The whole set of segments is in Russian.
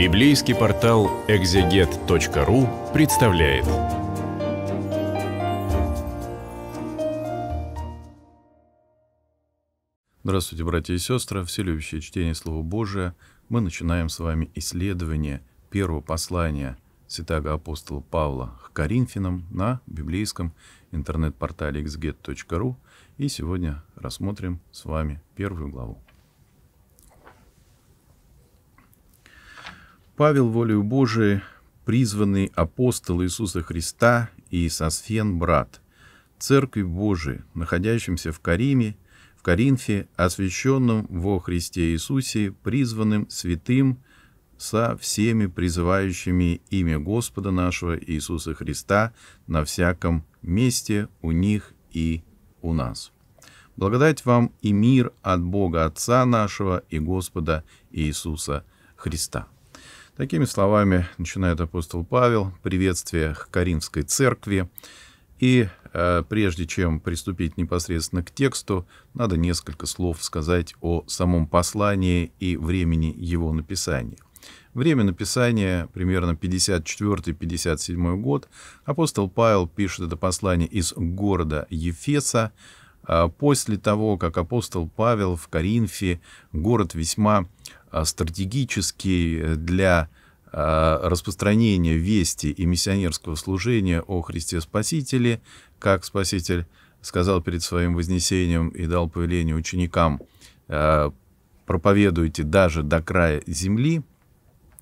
Библейский портал экзегет.ру представляет. Здравствуйте, братья и сестры, все любящие чтение Слова Божия. Мы начинаем с вами исследование первого послания святого апостола Павла к Коринфянам на библейском интернет-портале exeget.ru, И сегодня рассмотрим с вами первую главу. Павел, волею Божией, призванный апостол Иисуса Христа и Сосфен брат, Церкви Божией, находящимся в Кариме, в Коринфе, освященном во Христе Иисусе, призванным святым со всеми призывающими имя Господа нашего Иисуса Христа на всяком месте у них и у нас. Благодать вам и мир от Бога Отца нашего и Господа Иисуса Христа. Такими словами начинает апостол Павел приветствие к Каримской церкви. И э, прежде чем приступить непосредственно к тексту, надо несколько слов сказать о самом послании и времени его написания. Время написания примерно 54-57 год. Апостол Павел пишет это послание из города Ефеса. А после того, как апостол Павел в Коринфе, город весьма Э, стратегический э, для э, распространения вести и миссионерского служения о Христе Спасителе, как Спаситель сказал перед своим вознесением и дал повеление ученикам «проповедуйте даже до края земли»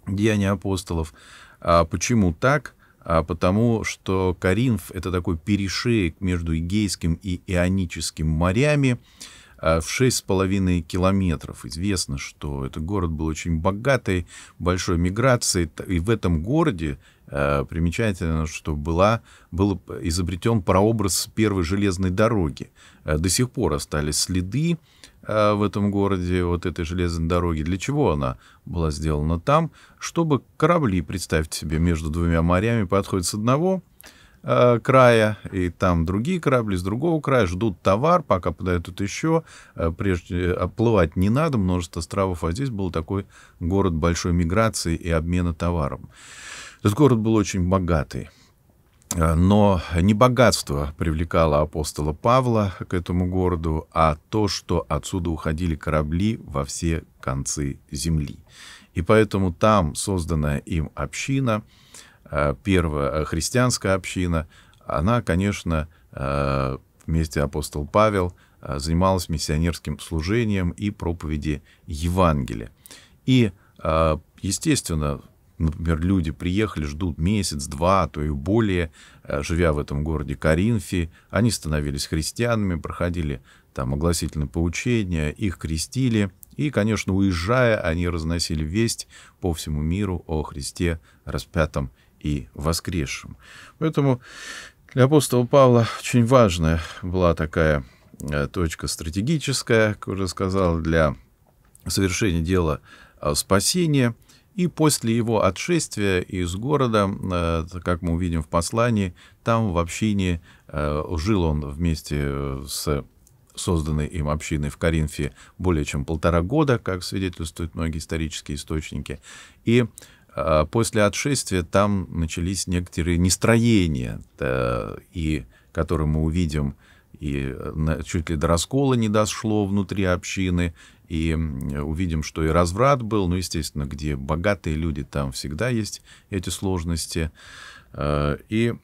Деяния апостолов. А почему так? А потому что Каринф — это такой перешеек между Эгейским и Ионическим морями, а в шесть с половиной километров. Известно, что этот город был очень богатый, большой миграцией, и в этом городе э, примечательно, что была, был изобретен прообраз первой железной дороги. Э, до сих пор остались следы э, в этом городе, вот этой железной дороги. Для чего она была сделана там? Чтобы корабли, представьте себе, между двумя морями подходят с одного — Э, края, и там другие корабли с другого края ждут товар, пока подойдут еще. Э, прежде оплывать э, не надо, множество островов, а здесь был такой город большой миграции и обмена товаром. Этот город был очень богатый. Но не богатство привлекало апостола Павла к этому городу, а то, что отсюда уходили корабли во все концы земли. И поэтому там созданная им община — Э, первая э, христианская община, она, конечно, э, вместе апостол Павел занималась миссионерским служением и проповеди Евангелия. И, естественно, например, люди приехали, ждут месяц, два, а то и более, живя в этом городе Коринфе, они становились христианами, проходили там огласительное поучение, их крестили, и, конечно, уезжая, они разносили весть по всему миру о Христе распятом и воскресшим. Поэтому для апостола Павла очень важная была такая э, точка стратегическая, как уже сказал, для совершения дела э, спасения. И после его отшествия из города, э, как мы увидим в послании, там в общине жил он вместе с созданной им общиной в Коринфе более чем полтора года, как свидетельствуют многие исторические источники. И а, после отшествия там начались некоторые нестроения, э, и, которые мы увидим, и э, чуть ли до раскола не дошло внутри общины, и увидим, что и разврат был, ну, естественно, где богатые люди, там всегда есть эти сложности. Э, и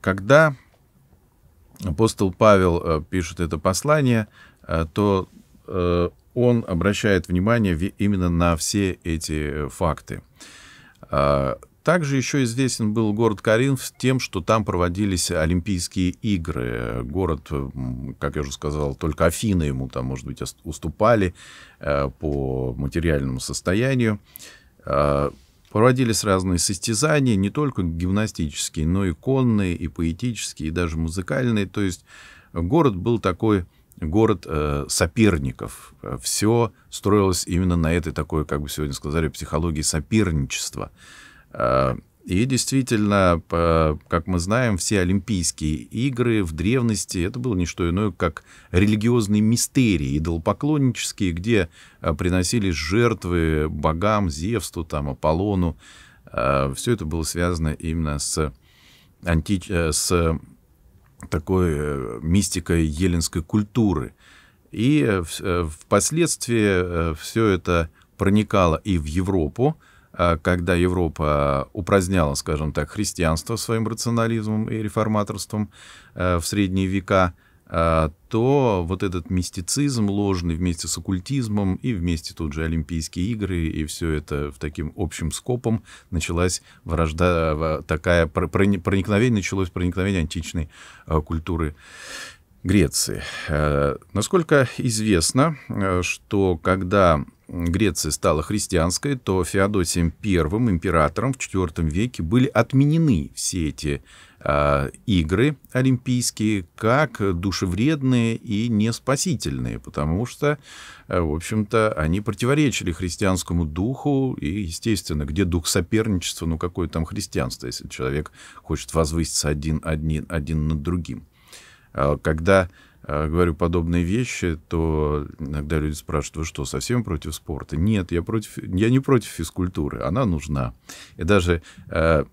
когда апостол Павел пишет это послание, то он обращает внимание именно на все эти э, факты. А, также еще известен был город Каринф тем, что там проводились Олимпийские игры. Город, э, как я уже сказал, только Афины ему там, может быть, уступали э, по материальному состоянию. А, проводились разные состязания, не только гимнастические, но и конные, и поэтические, и даже музыкальные. То есть город был такой город э, соперников. Э, все строилось именно на этой такой, как бы сегодня сказали, психологии соперничества. Э, и действительно, по, как мы знаем, все Олимпийские игры в древности это было не что иное, как религиозные мистерии, идолопоклоннические, где э, приносились жертвы богам, Зевсту, там, Аполлону. Э, все это было связано именно с, анти... Э, с такой э, мистикой еленской культуры. И э, э, впоследствии все это проникало и в Европу, а когда Европа упраздняла, скажем так, христианство своим рационализмом и реформаторством в средние века, Э, то вот этот мистицизм ложный вместе с оккультизмом и вместе тут же Олимпийские игры и все это в таким общим скопом началась вражда, э, такая проникновение, началось проникновение античной э, культуры Греции. Насколько известно, что когда Греция стала христианской, то Феодосием I, императором в IV веке, были отменены все эти э, игры олимпийские как душевредные и неспасительные, потому что, э, в общем-то, они противоречили христианскому духу, и, естественно, где дух соперничества, ну какое там христианство, если человек хочет возвыситься один, один, один над другим. Э, когда Э, говорю подобные вещи, то иногда люди спрашивают, вы что, совсем против спорта? Нет, я, против, я не против физкультуры, она нужна. И даже э,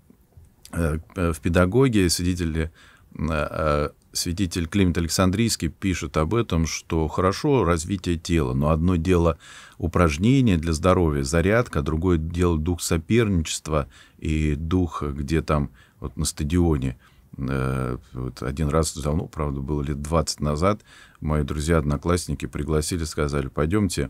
э, э в педагогии свидетели э, э святитель Климент Александрийский пишет об этом, что хорошо развитие тела, но одно дело упражнение для здоровья, зарядка, другое дело дух соперничества и дух, где там вот на стадионе Э, вот один раз давно, ну, правда, было лет 20 назад, мои друзья-одноклассники пригласили, сказали, пойдемте,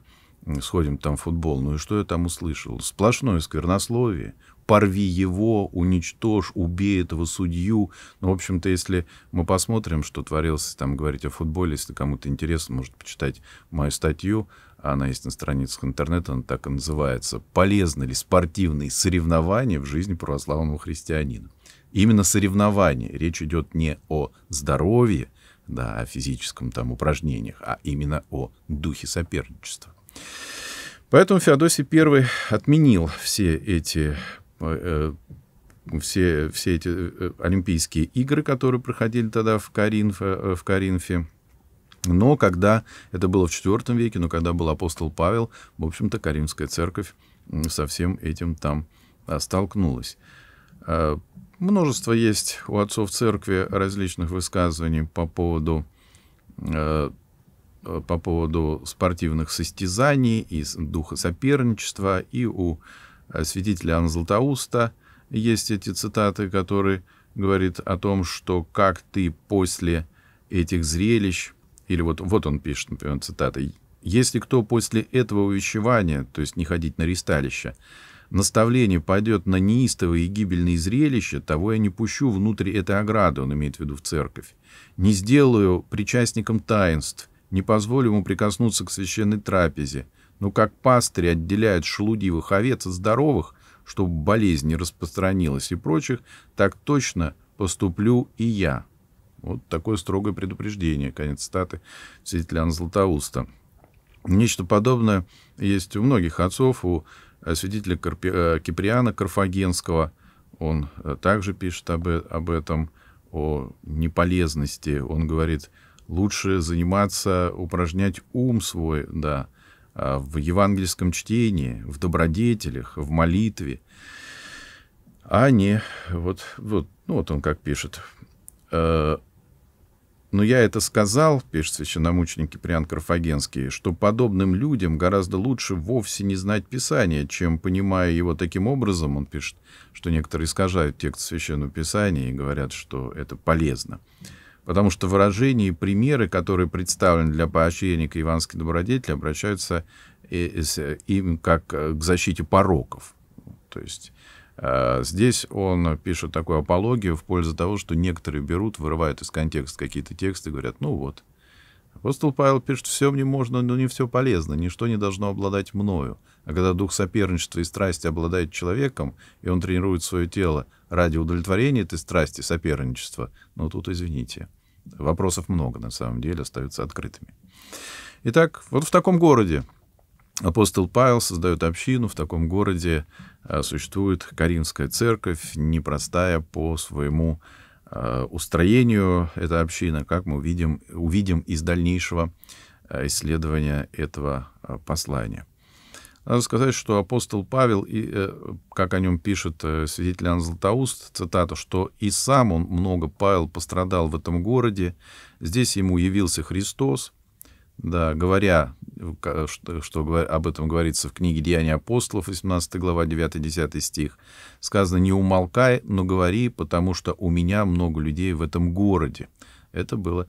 сходим там в футбол. Ну и что я там услышал? Сплошное сквернословие. Порви его, уничтожь, убей этого судью. Ну, в общем-то, если мы посмотрим, что творилось, там говорить о футболе, если кому-то интересно, может почитать мою статью, она есть на страницах интернета, она так и называется. Полезны ли спортивные соревнования в жизни православного христианина? именно соревнование. Речь идет не о здоровье, да, о физическом там упражнениях, а именно о духе соперничества. Поэтому Феодосий I отменил все эти э, э все, все эти э, Олимпийские игры, которые проходили тогда в, Каринф, э, в Каринфе. Но когда, это было в IV веке, но когда был апостол Павел, в общем-то, Каримская церковь со всем этим там а, столкнулась. А, Множество есть у отцов церкви различных высказываний по поводу э, по поводу спортивных состязаний и духа соперничества, и у э, святителя Анна Златоуста есть эти цитаты, которые говорит о том, что как ты после этих зрелищ, или вот, вот он пишет, например, цитаты, «Если кто после этого увещевания, то есть не ходить на ресталище, наставление пойдет на неистовое и гибельное зрелище, того я не пущу внутрь этой ограды, он имеет в виду в церковь. Не сделаю причастником таинств, не позволю ему прикоснуться к священной трапезе. Но как пастырь отделяет шелудивых овец от здоровых, чтобы болезнь не распространилась и прочих, так точно поступлю и я. Вот такое строгое предупреждение, конец статы святителя Златоуста. Нечто подобное есть у многих отцов, у Э, свидетеля Карпи, э, Киприана Карфагенского, он э, также пишет об, об этом, о неполезности. Он говорит, лучше заниматься, упражнять ум свой, да, а в евангельском чтении, в добродетелях, в молитве, а не вот, вот, ну вот он как пишет, но я это сказал, пишет священномученики Приан Карфагенский, что подобным людям гораздо лучше вовсе не знать Писание, чем, понимая его таким образом, он пишет, что некоторые искажают текст Священного Писания и говорят, что это полезно. Потому что выражения и примеры, которые представлены для поощрения к иванской добродетели, обращаются им как э, к защите пороков. То есть а, здесь он пишет такую апологию в пользу того, что некоторые берут, вырывают из контекста какие-то тексты, и говорят, ну вот. Апостол Павел пишет, все мне можно, но не все полезно, ничто не должно обладать мною. А когда дух соперничества и страсти обладает человеком, и он тренирует свое тело ради удовлетворения этой страсти, соперничества, ну тут, извините, вопросов много на самом деле, остаются открытыми. Итак, вот в таком городе Апостол Павел создает общину в таком городе, а, существует Каринская церковь, непростая по своему а, устроению эта община, как мы увидим, увидим из дальнейшего а, исследования этого послания. Надо сказать, что апостол Павел, и, э, как о нем пишет э, свидетель Иоанн Златоуст, цитата, что и сам он много, Павел, пострадал в этом городе, здесь ему явился Христос, да, говоря, что, что об этом говорится в книге «Деяния апостолов», 18 глава, 9-10 стих, сказано «Не умолкай, но говори, потому что у меня много людей в этом городе». Это было,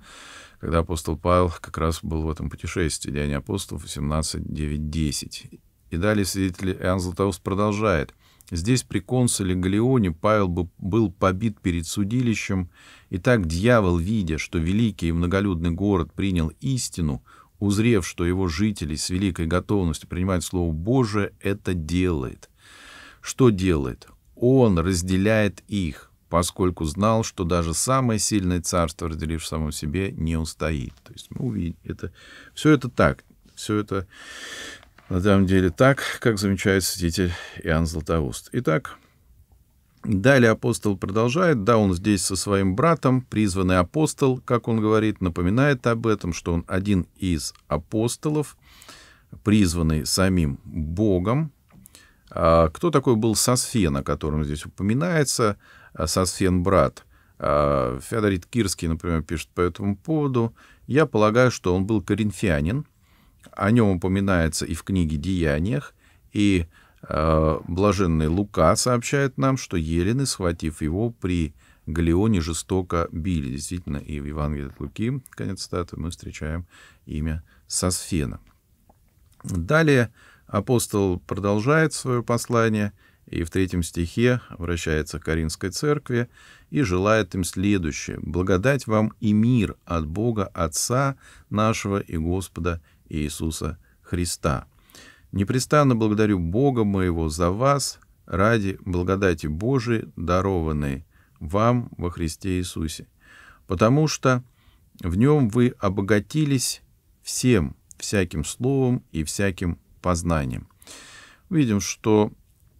когда апостол Павел как раз был в этом путешествии, «Деяния апостолов», 18, 9, 10. И далее свидетель Иоанн Златоуст продолжает. Здесь при консуле Галеоне Павел был побит перед судилищем, и так дьявол, видя, что великий и многолюдный город принял истину, — узрев, что его жители с великой готовностью принимают Слово Божие, это делает. Что делает? Он разделяет их, поскольку знал, что даже самое сильное царство, разделив самом себе, не устоит. То есть мы увидим, это, все это так, все это на самом деле так, как замечает святитель Иоанн Златоуст. Итак, Далее апостол продолжает, да, он здесь со своим братом, призванный апостол, как он говорит, напоминает об этом, что он один из апостолов, призванный самим Богом. А, кто такой был Сосфен, о котором здесь упоминается? А, Сосфен брат. А, Феодорит Кирский, например, пишет по этому поводу. Я полагаю, что он был коринфянин. О нем упоминается и в книге «Деяниях», и Э, блаженный Лука сообщает нам, что елены, схватив его при Галеоне, жестоко били. Действительно, и в Евангелии от Луки, конец статуи, мы встречаем имя Сосфена. Далее апостол продолжает свое послание и в третьем стихе обращается к Каринской церкви и желает им следующее. «Благодать вам и мир от Бога Отца нашего и Господа Иисуса Христа». Непрестанно благодарю Бога моего за вас ради благодати Божией, дарованной вам во Христе Иисусе, потому что в нем вы обогатились всем, всяким словом и всяким познанием. Видим, что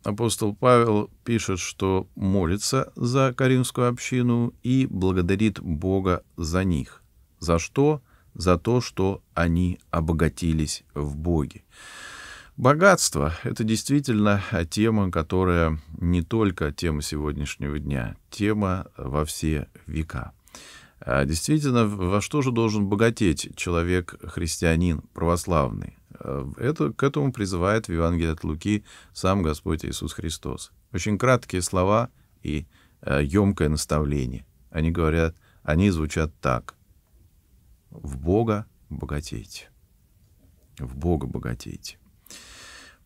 апостол Павел пишет, что молится за Каримскую общину и благодарит Бога за них. За что? За то, что они обогатились в Боге. Богатство — это действительно а, тема, которая не только тема сегодняшнего дня, тема во все века. А, действительно, во что же должен богатеть человек, христианин, православный? А, это, к этому призывает в Евангелии от Луки сам Господь Иисус Христос. Очень краткие слова и емкое наставление. Они говорят, они звучат так. В Бога богатейте. В Бога богатейте.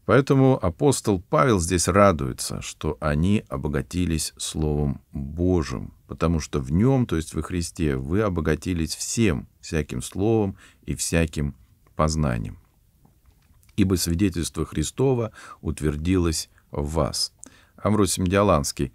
Поэтому апостол Павел здесь радуется, что они обогатились Словом Божьим, потому что в нем, то есть во Христе, вы обогатились всем, всяким словом и всяким познанием. Ибо свидетельство Христова утвердилось в вас. Амвросий Диаланский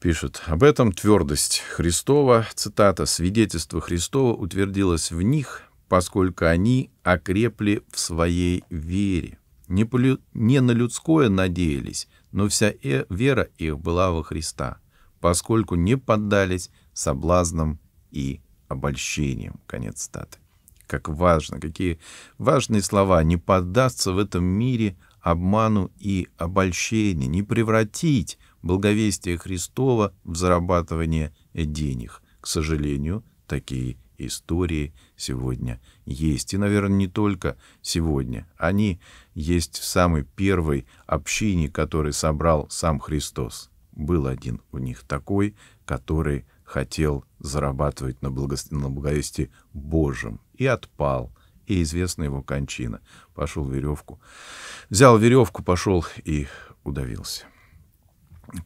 пишет об этом твердость Христова, цитата, «Свидетельство Христова утвердилось в них, поскольку они окрепли в своей вере». Не, полю... не на людское надеялись, но вся э... вера их была во Христа, поскольку не поддались соблазнам и обольщениям. Конец статы. Как важно, какие важные слова. Не поддаться в этом мире обману и обольщению, не превратить благовестие Христова в зарабатывание денег. К сожалению, такие истории сегодня есть. И, наверное, не только сегодня. Они есть в самой первой общине, который собрал сам Христос. Был один у них такой, который хотел зарабатывать на, благо... благовестии Божьем и отпал – и известна его кончина. Пошел веревку, взял веревку, пошел и удавился.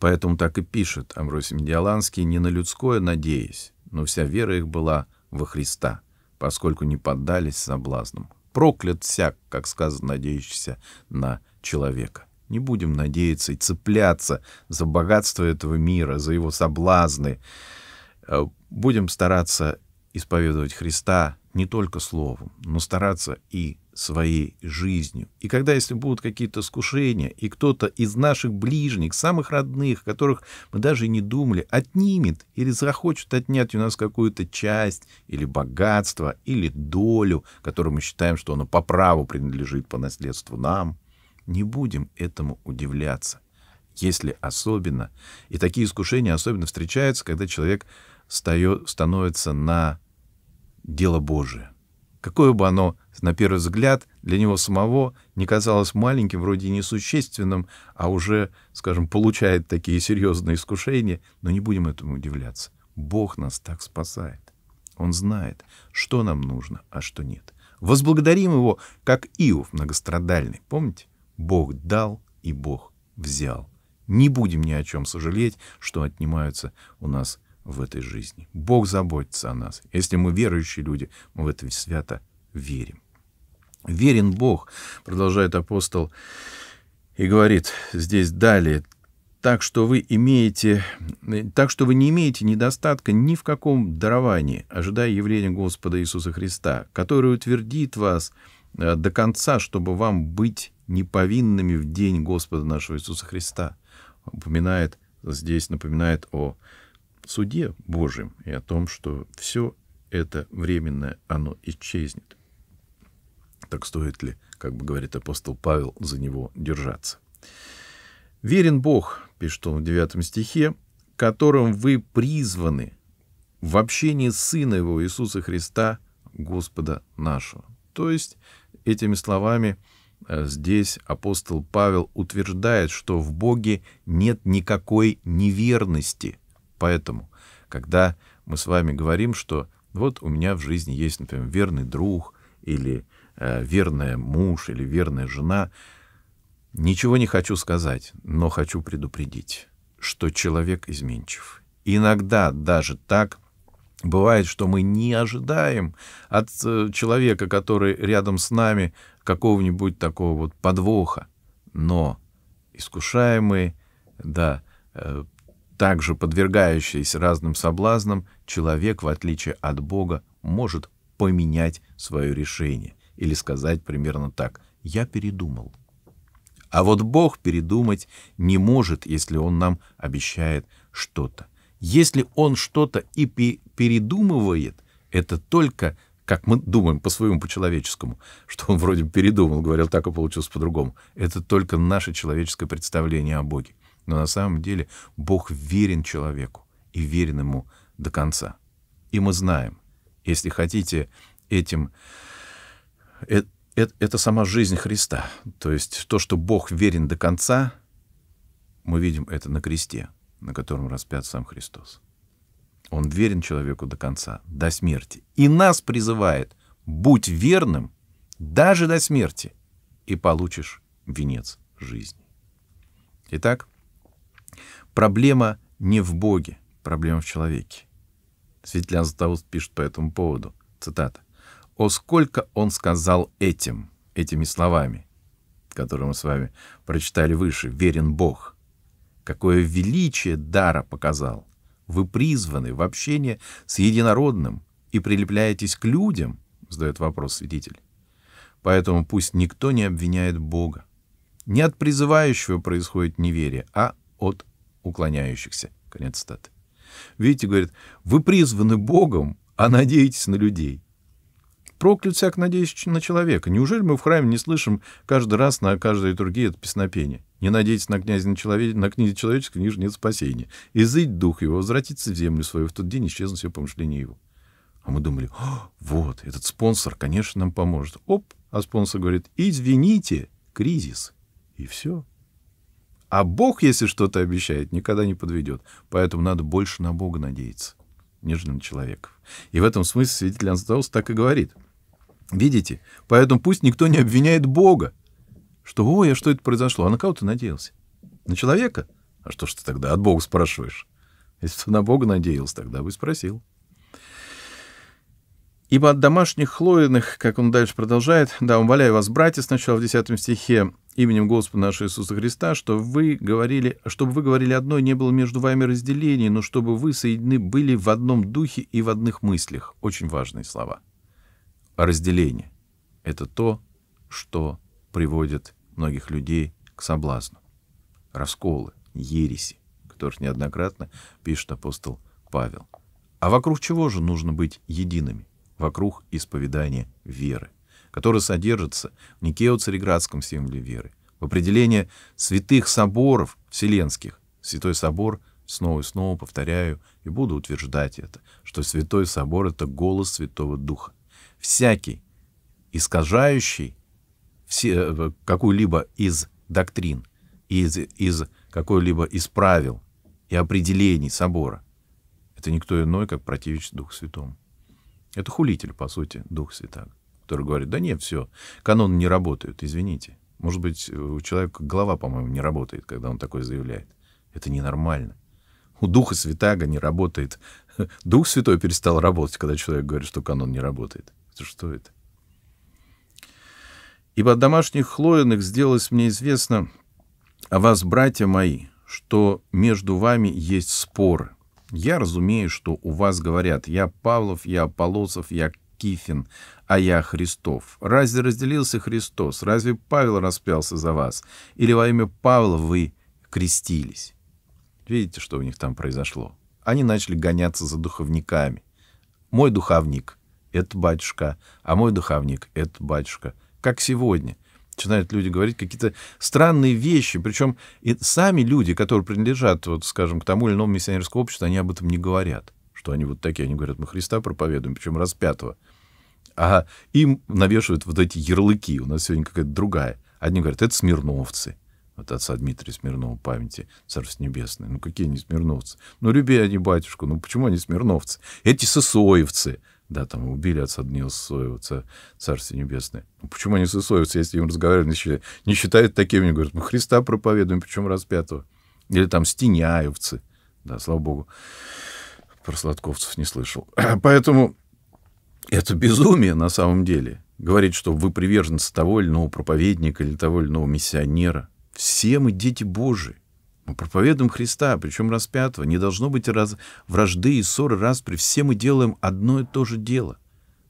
Поэтому так и пишет Амросий Медиаланский, не на людское надеясь, но вся вера их была во Христа, поскольку не поддались соблазнам. Проклят всяк, как сказано, надеющийся на человека. Не будем надеяться и цепляться за богатство этого мира, за его соблазны. Э, будем стараться исповедовать Христа не только словом, но стараться и своей жизнью. И когда, если будут какие-то искушения, и кто-то из наших ближних, самых родных, которых мы даже и не думали, отнимет или захочет отнять у нас какую-то часть или богатство, или долю, которую мы считаем, что оно по праву принадлежит по наследству нам, не будем этому удивляться. Если особенно, и такие искушения особенно встречаются, когда человек встает, становится на дело Божие — какое бы оно, на первый взгляд, для него самого не казалось маленьким, вроде и несущественным, а уже, скажем, получает такие серьезные искушения, но не будем этому удивляться. Бог нас так спасает. Он знает, что нам нужно, а что нет. Возблагодарим его, как Иов многострадальный. Помните? Бог дал и Бог взял. Не будем ни о чем сожалеть, что отнимаются у нас в этой жизни. Бог заботится о нас. Если мы верующие люди, мы в это свято верим. Верен Бог, продолжает апостол, и говорит здесь далее, так что вы имеете, так что вы не имеете недостатка ни в каком даровании, ожидая явления Господа Иисуса Христа, который утвердит вас э, до конца, чтобы вам быть неповинными в день Господа нашего Иисуса Христа. Упоминает здесь, напоминает о суде Божьем и о том, что все это временное, оно исчезнет. Так стоит ли, как бы говорит апостол Павел, за него держаться? «Верен Бог», — пишет он в 9 стихе, «которым вы призваны в общении Сына Его Иисуса Христа, Господа нашего». То есть этими словами э, здесь апостол Павел утверждает, что в Боге нет никакой неверности — Поэтому, когда мы с вами говорим, что вот у меня в жизни есть, например, верный друг или э, верная муж или верная жена, ничего не хочу сказать, но хочу предупредить, что человек изменчив. Иногда даже так бывает, что мы не ожидаем от э, человека, который рядом с нами, какого-нибудь такого вот подвоха, но искушаемые, да, э, также подвергающийся разным соблазнам, человек, в отличие от Бога, может поменять свое решение или сказать примерно так «я передумал». А вот Бог передумать не может, если Он нам обещает что-то. Если Он что-то и передумывает, это только, как мы думаем по-своему, по-человеческому, что Он вроде бы передумал, говорил так и получилось по-другому. Это только наше человеческое представление о Боге. Но на самом деле Бог верен человеку и верен ему до конца. И мы знаем, если хотите, этим э, э, это сама жизнь Христа. То есть то, что Бог верен до конца, мы видим это на кресте, на котором распят сам Христос. Он верен человеку до конца, до смерти. И нас призывает, будь верным даже до смерти, и получишь венец жизни. Итак, Проблема не в Боге, проблема в человеке. Светлян Златоуст пишет по этому поводу, цитата. «О, сколько он сказал этим, этими словами, которые мы с вами прочитали выше, верен Бог. Какое величие дара показал! Вы призваны в общение с единородным и прилепляетесь к людям, задает вопрос свидетель. Поэтому пусть никто не обвиняет Бога. Не от призывающего происходит неверие, а от уклоняющихся. Конец статы. Видите, говорит, вы призваны Богом, а надеетесь на людей. Проклят всяк, надеясь на человека. Неужели мы в храме не слышим каждый раз на каждой другие это песнопение? Не надейтесь на князя на, человек, на книзе человеческой, ниже нет спасения. Изыть дух его, возвратится в землю свою, в тот день исчезнет все помышление его. А мы думали, «А, вот, этот спонсор, конечно, нам поможет. Оп, а спонсор говорит, извините, кризис. И все. А Бог, если что-то обещает, никогда не подведет. Поэтому надо больше на Бога надеяться, нежели на человека. И в этом смысле свидетель Анастаус так и говорит. Видите? Поэтому пусть никто не обвиняет Бога, что «Ой, а что это произошло? А на кого ты надеялся? На человека? А что ж ты тогда от Бога спрашиваешь? Если ты на Бога надеялся, тогда бы спросил». Ибо от домашних хлоиных, как он дальше продолжает, да, умоляю вас, братья, сначала в 10 стихе, именем Господа нашего Иисуса Христа, что вы говорили, чтобы вы говорили одно, не было между вами разделений, но чтобы вы соединены были в одном духе и в одних мыслях. Очень важные слова. Разделение — это то, что приводит многих людей к соблазну. Расколы, ереси, которых неоднократно пишет апостол Павел. А вокруг чего же нужно быть едиными? Вокруг исповедания веры который содержится в Никео-Цареградском символе веры, в определении святых соборов вселенских. Святой собор, снова и снова повторяю и буду утверждать это, что Святой собор — это голос Святого Духа. Всякий, искажающий все э, какую-либо из доктрин, из, из какой-либо из правил и определений собора, это никто иной, как противник Духу Святому. Это хулитель, по сути, Дух Святаго который говорит, да нет, все, каноны не работают, извините. Может быть, у человека голова, по-моему, не работает, когда он такое заявляет. Это ненормально. У Духа Святаго не работает. Дух Святой перестал работать, когда человек говорит, что канон не работает. Это что это? Ибо от домашних хлоенных сделалось мне известно о вас, братья мои, что между вами есть споры. Я разумею, что у вас говорят, я Павлов, я Полосов, я Кифин, а я Христов. Разве разделился Христос? Разве Павел распялся за вас? Или во имя Павла вы крестились? Видите, что у них там произошло? Они начали гоняться за духовниками. Мой духовник — это батюшка, а мой духовник — это батюшка. Как сегодня — начинают люди говорить какие-то странные вещи, причем и сами люди, которые принадлежат, вот, скажем, к тому или иному миссионерскому обществу, они об этом не говорят что они вот такие. Они говорят, мы Христа проповедуем, причем распятого. А им навешивают вот эти ярлыки. У нас сегодня какая-то другая. Одни говорят, это смирновцы. Вот отца Дмитрия Смирнова памяти, Царство Небесное. Ну какие они смирновцы? Ну люби они батюшку, ну почему они смирновцы? Эти сысоевцы, да, там убили отца Данила Сысоева, Царство Небесное. Ну, почему они сысоевцы, если им разговаривали, не считают такими, они говорят, мы Христа проповедуем, причем распятого. Или там стеняевцы, да, слава богу про Сладковцев не слышал. Поэтому это безумие на самом деле. Говорить, что вы приверженцы того или иного проповедника или того или иного миссионера. Все мы дети Божии. Мы проповедуем Христа, причем распятого. Не должно быть раз... вражды и ссоры распри. Все мы делаем одно и то же дело.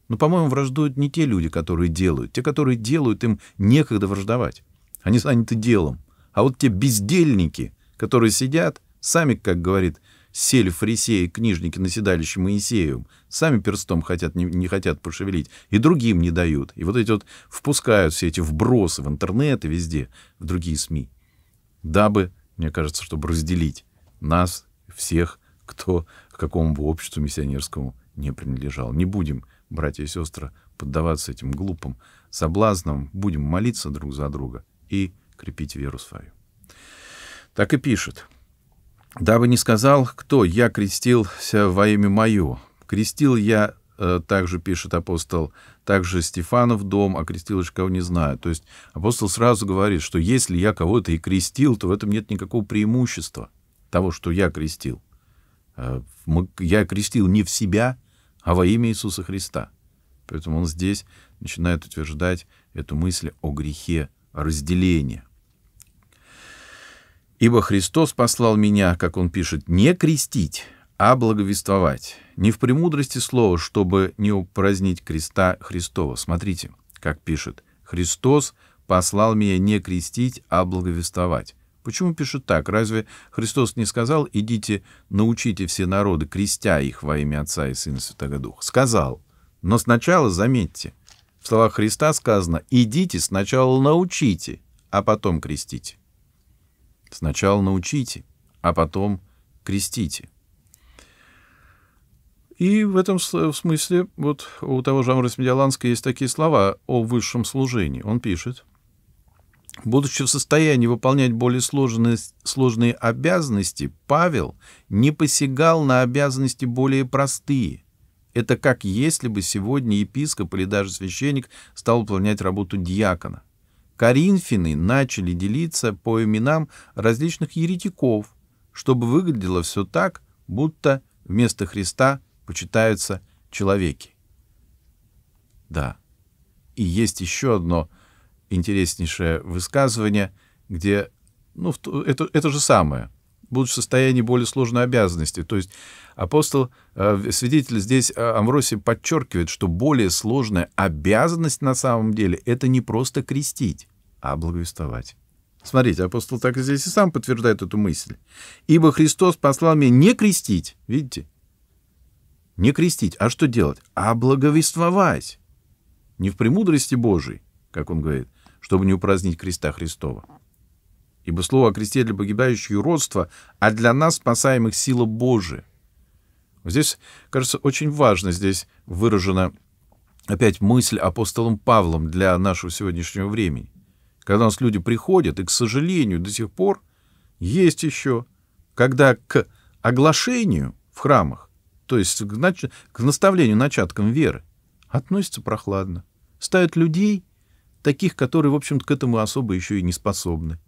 Но, ну, по-моему, враждуют не те люди, которые делают. Те, которые делают, им некогда враждовать. Они заняты делом. А вот те бездельники, которые сидят, сами, как говорит сели фарисеи, книжники на седалище Моисеевым, сами перстом хотят, не, не хотят пошевелить, и другим не дают. И вот эти вот впускают все эти вбросы в интернет и везде, в другие СМИ, дабы, мне кажется, чтобы разделить нас, всех, кто к какому бы обществу миссионерскому не принадлежал. Не будем, братья и сестры, поддаваться этим глупым соблазнам, будем молиться друг за друга и крепить веру свою. Так и пишет. Дабы не сказал, кто, я крестился во имя мое. Крестил я, э, также пишет апостол, также Стефанов дом, а крестил еще кого не знаю. То есть апостол сразу говорит, что если я кого-то и крестил, то в этом нет никакого преимущества того, что я крестил. Э, я крестил не в себя, а во имя Иисуса Христа. Поэтому он здесь начинает утверждать эту мысль о грехе разделения, Ибо Христос послал меня, как он пишет, не крестить, а благовествовать. Не в премудрости слова, чтобы не упразднить креста Христова. Смотрите, как пишет. Христос послал меня не крестить, а благовествовать. Почему пишет так? Разве Христос не сказал, идите, научите все народы, крестя их во имя Отца и Сына Святого Духа? Сказал. Но сначала, заметьте, в словах Христа сказано, идите сначала научите, а потом крестите. Сначала научите, а потом крестите. И в этом смысле вот у того же Амрис Медиаланска есть такие слова о высшем служении. Он пишет, Будучи в состоянии выполнять более сложные, сложные обязанности, Павел не посягал на обязанности более простые. Это как если бы сегодня епископ или даже священник стал выполнять работу диакона. Коринфяны начали делиться по именам различных еретиков, чтобы выглядело все так, будто вместо Христа почитаются человеки. Да, и есть еще одно интереснейшее высказывание, где ну, это, это же самое – Будут в состоянии более сложной обязанности. То есть апостол, э, свидетель здесь э, Амвросий подчеркивает, что более сложная обязанность на самом деле — это не просто крестить, а благовествовать. Смотрите, апостол так здесь и сам подтверждает эту мысль. «Ибо Христос послал меня не крестить». Видите? Не крестить. А что делать? А благовествовать. Не в премудрости Божией, как он говорит, чтобы не упразднить креста Христова, ибо слово о кресте для погибающих юродство, а для нас спасаемых сила Божия. Здесь, кажется, очень важно, здесь выражена опять мысль апостолом Павлом для нашего сегодняшнего времени. Когда у нас люди приходят, и, к сожалению, до сих пор есть еще, когда к оглашению в храмах, то есть к, нач... к наставлению начаткам веры, относятся прохладно. Ставят людей, таких, которые, в общем-то, к этому особо еще и не способны.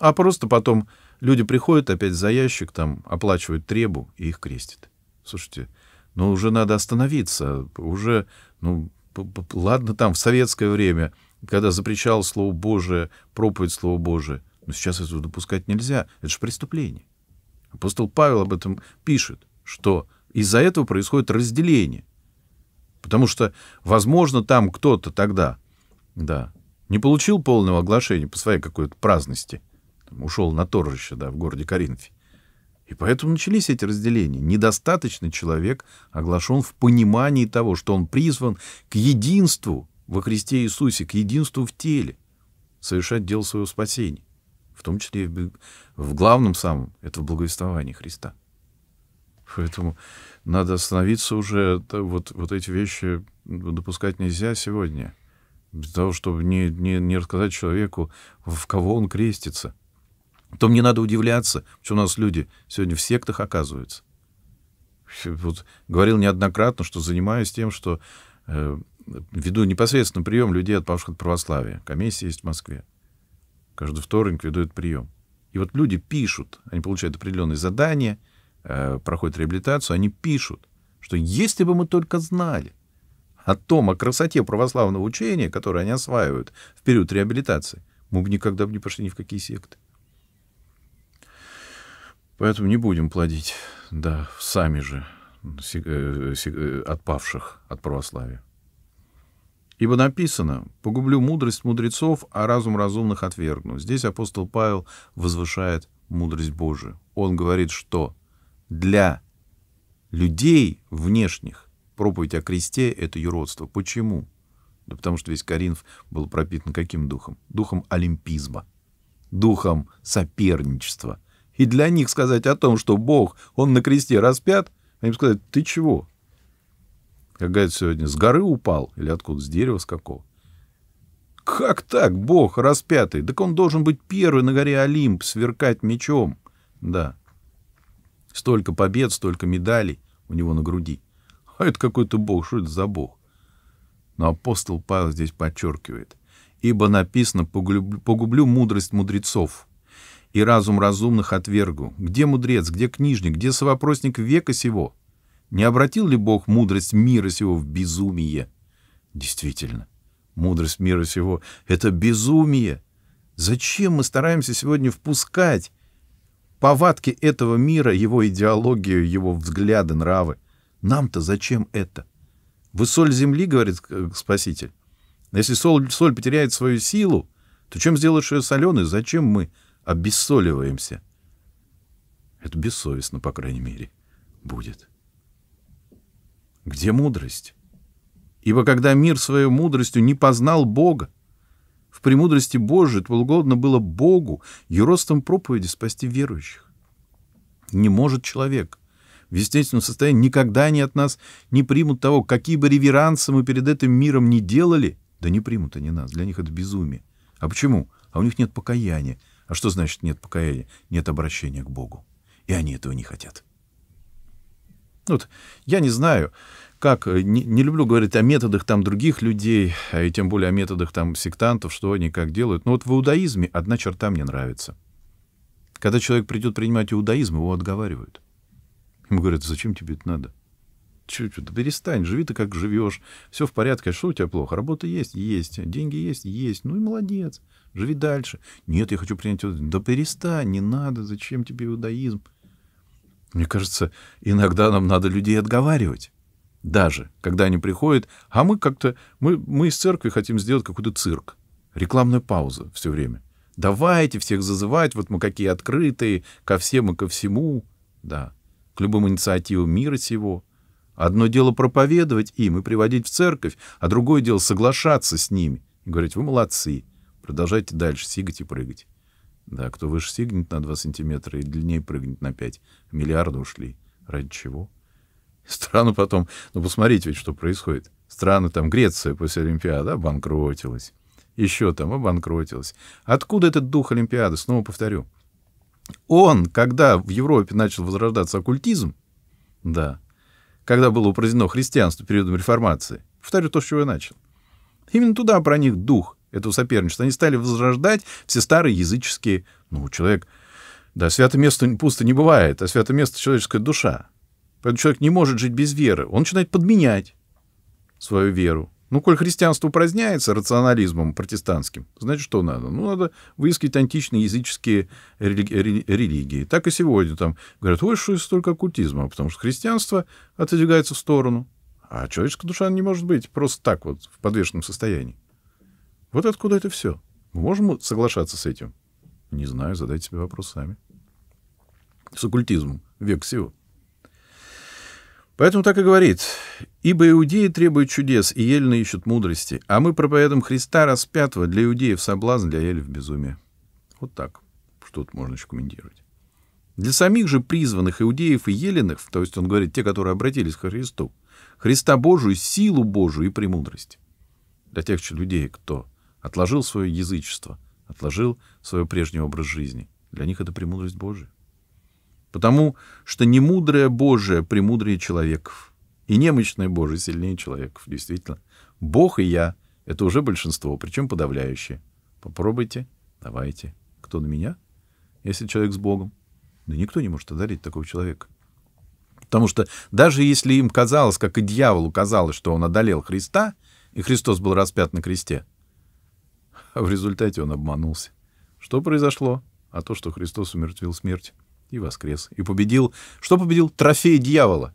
А просто потом люди приходят опять за ящик, там оплачивают требу и их крестят. Слушайте, ну уже надо остановиться, уже, ну ладно там в советское время, когда запрещал Слово Божие, проповедь Слова Божия, но сейчас этого допускать нельзя, это же преступление. Апостол Павел об этом пишет, что из-за этого происходит разделение. Потому что, возможно, там кто-то тогда, да, не получил полного оглашения по своей какой-то праздности – ушел на торжище да, в городе Коринфе. И поэтому начались эти разделения. недостаточный человек оглашен в понимании того, что он призван к единству во Христе Иисусе, к единству в теле, совершать дело своего спасения, в том числе и в главном самом, это в благовествовании Христа. Поэтому надо остановиться уже, вот, вот эти вещи допускать нельзя сегодня, для того, чтобы не, не, не рассказать человеку, в кого он крестится то мне надо удивляться, что у нас люди сегодня в сектах оказываются. Вот говорил неоднократно, что занимаюсь тем, что э, веду непосредственно прием людей, от от православия. Комиссия есть в Москве. Каждый вторник веду этот прием. И вот люди пишут, они получают определенные задания, э, проходят реабилитацию, они пишут, что если бы мы только знали о том, о красоте православного учения, которое они осваивают в период реабилитации, мы бы никогда бы не пошли ни в какие секты. Поэтому не будем плодить, да, сами же э, э, отпавших от православия. Ибо написано, погублю мудрость мудрецов, а разум разумных отвергну. Здесь апостол Павел возвышает мудрость Божию. Он говорит, что для людей внешних проповедь о кресте — это юродство. Почему? Да потому что весь Коринф был пропитан каким духом? Духом олимпизма, духом соперничества — и для них сказать о том, что Бог, он на кресте распят, они сказать, ты чего? Как говорят сегодня, с горы упал или откуда, с дерева с какого? Как так, Бог распятый? Так он должен быть первый на горе Олимп, сверкать мечом. Да. Столько побед, столько медалей у него на груди. А это какой-то Бог, что это за Бог? Но апостол Павел здесь подчеркивает. «Ибо написано, погублю, погублю мудрость мудрецов, и разум разумных отвергу. Где мудрец, где книжник, где совопросник века сего? Не обратил ли Бог мудрость мира сего в безумие? Действительно, мудрость мира сего — это безумие. Зачем мы стараемся сегодня впускать повадки этого мира, его идеологию, его взгляды, нравы? Нам-то зачем это? Вы соль земли, говорит э, Спаситель. Если соль, соль потеряет свою силу, то чем сделаешь ее соленой? Зачем мы? обессоливаемся. Это бессовестно, по крайней мере, будет. Где мудрость? Ибо когда мир своей мудростью не познал Бога, в премудрости Божией угодно было Богу и проповеди спасти верующих. Не может человек в естественном состоянии никогда они от нас не примут того, какие бы реверансы мы перед этим миром не делали, да не примут они нас, для них это безумие. А почему? А у них нет покаяния, а что значит нет покаяния? Нет обращения к Богу. И они этого не хотят. Ну вот, я не знаю, как, э, не, не люблю говорить о методах там других людей, а и тем более о методах там сектантов, что они как делают. Но вот в иудаизме одна черта мне нравится. Когда человек придет принимать иудаизм, его отговаривают. Ему говорят, зачем тебе это надо? чуть-чуть, да перестань, живи ты как живешь, все в порядке, а что у тебя плохо, работа есть, есть, деньги есть, есть, ну и молодец. Живи дальше. Нет, я хочу принять иудаизм. Да перестань, не надо, зачем тебе иудаизм? Мне кажется, иногда нам надо людей отговаривать. Даже, когда они приходят, а мы как-то, мы, мы из церкви хотим сделать какой-то цирк. Рекламная пауза все время. Давайте всех зазывать, вот мы какие открытые, ко всем и ко всему. Да, к любым инициативам мира сего. Одно дело проповедовать им и приводить в церковь, а другое дело соглашаться с ними и говорить, вы молодцы, Продолжайте дальше сигать и прыгать. Да, кто выше сигнет на 2 сантиметра и длиннее прыгнет на 5. Миллиарды ушли. Ради чего? Страну потом... Ну, посмотрите ведь, что происходит. Страны там, Греция после Олимпиады обанкротилась. Еще там обанкротилась. Откуда этот дух Олимпиады? Снова повторю. Он, когда в Европе начал возрождаться оккультизм, да, когда было упразднено христианство периодом реформации, повторю то, с чего я начал, именно туда проник дух этого соперничества. Они стали возрождать все старые языческие... Ну, человек... Да, святое место пусто не бывает, а святое место — человеческая душа. Поэтому человек не может жить без веры. Он начинает подменять свою веру. Ну, коль христианство упраздняется рационализмом протестантским, значит, что надо? Ну, надо выискивать античные языческие рели- религии. Так и сегодня там говорят, ой, что столько оккультизма, потому что христианство отодвигается в сторону, а человеческая душа не может быть просто так вот в подвешенном состоянии. Вот откуда это все? Мы можем соглашаться с этим? Не знаю, задайте себе вопрос сами. С оккультизмом. Век всего. Поэтому так и говорит. «Ибо иудеи требуют чудес, и ельно ищут мудрости, а мы проповедуем Христа распятого для иудеев соблазн, для ель в безумие». Вот так. Что тут можно еще комментировать? Для самих же призванных иудеев и еленных, то есть он говорит, те, которые обратились к Христу, Христа Божию, силу Божию и премудрость. Для тех же людей, кто Отложил свое язычество, отложил свой прежний образ жизни. Для них это премудрость Божия. Потому что немудрое Божие премудрее человеков. И немощное Божие сильнее человеков, действительно. Бог и я — это уже большинство, причем подавляющее. Попробуйте, давайте. Кто на меня? Если человек с Богом. Да никто не может одарить такого человека. Потому что даже если им казалось, как и дьяволу казалось, что он одолел Христа, и Христос был распят на кресте — а в результате он обманулся. Что произошло? А то, что Христос умертвил смерть и воскрес, и победил. Что победил? Трофей дьявола.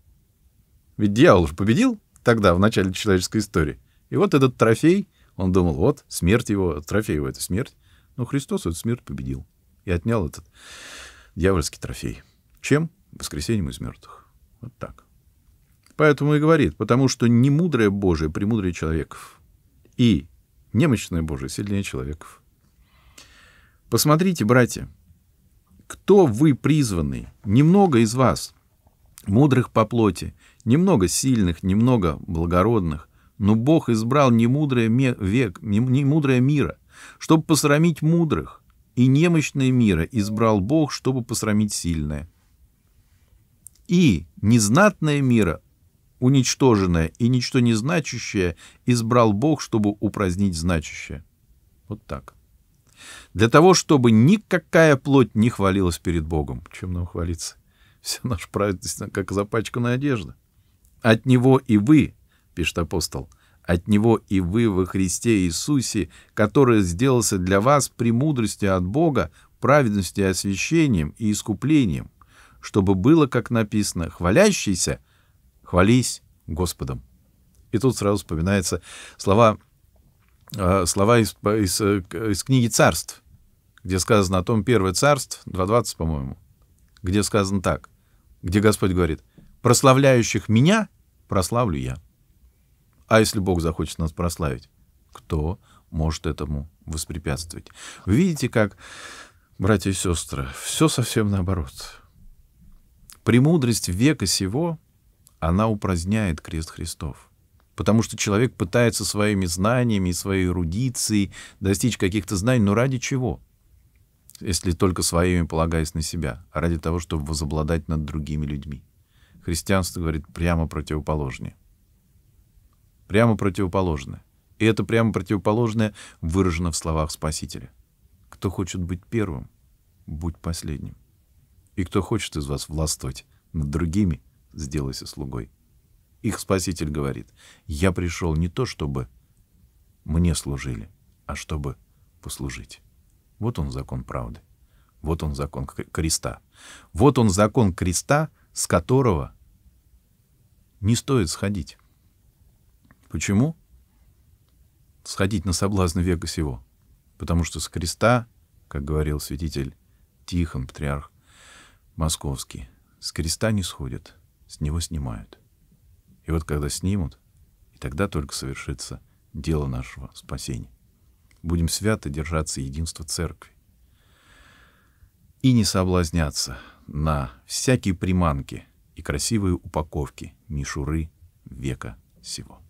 Ведь дьявол же победил тогда, в начале человеческой истории. И вот этот трофей, он думал, вот, смерть его, трофей его — это смерть. Но Христос эту смерть победил и отнял этот дьявольский трофей. Чем? Воскресением из мертвых. Вот так. Поэтому и говорит, потому что не мудрое Божие, премудрее человеков. И Немощное Божие сильнее человеков. Посмотрите, братья, кто вы призванный? Немного из вас, мудрых по плоти, немного сильных, немного благородных, но Бог избрал немудрое век, немудрое мира, чтобы посрамить мудрых, и немощное мира избрал Бог, чтобы посрамить сильное. И незнатное мира уничтоженное и ничто не значащее избрал Бог, чтобы упразднить значащее. Вот так. Для того, чтобы никакая плоть не хвалилась перед Богом. Чем нам хвалиться? Вся наша праведность, как запачканная одежда. От Него и вы, пишет апостол, от Него и вы во Христе Иисусе, который сделался для вас премудростью от Бога, праведностью освящением и искуплением, чтобы было, как написано, хвалящийся хвались Господом. И тут сразу вспоминаются слова, э, слова из, из, э, из книги «Царств», где сказано о том первое царство, 2.20, по-моему, где сказано так, где Господь говорит, «Прославляющих меня прославлю я». А если Бог захочет нас прославить, кто может этому воспрепятствовать? Вы видите, как, братья и сестры, все совсем наоборот. Премудрость века сего она упраздняет крест Христов. Потому что человек пытается своими знаниями, своей эрудицией достичь каких-то знаний, но ради чего? Если только своими полагаясь на себя, а ради того, чтобы возобладать над другими людьми. Христианство говорит прямо противоположнее. Прямо противоположное. И это прямо противоположное выражено в словах Спасителя. Кто хочет быть первым, будь последним. И кто хочет из вас властвовать над другими – сделайся слугой. Их Спаситель говорит, я пришел не то, чтобы мне служили, а чтобы послужить. Вот он закон правды. Вот он закон креста. Вот он закон креста, с которого не стоит сходить. Почему? Сходить на соблазн века сего. Потому что с креста, как говорил святитель Тихон, патриарх московский, с креста не сходят — с него снимают. И вот когда снимут, и тогда только совершится дело нашего спасения. Будем свято держаться единства церкви и не соблазняться на всякие приманки и красивые упаковки мишуры века сего.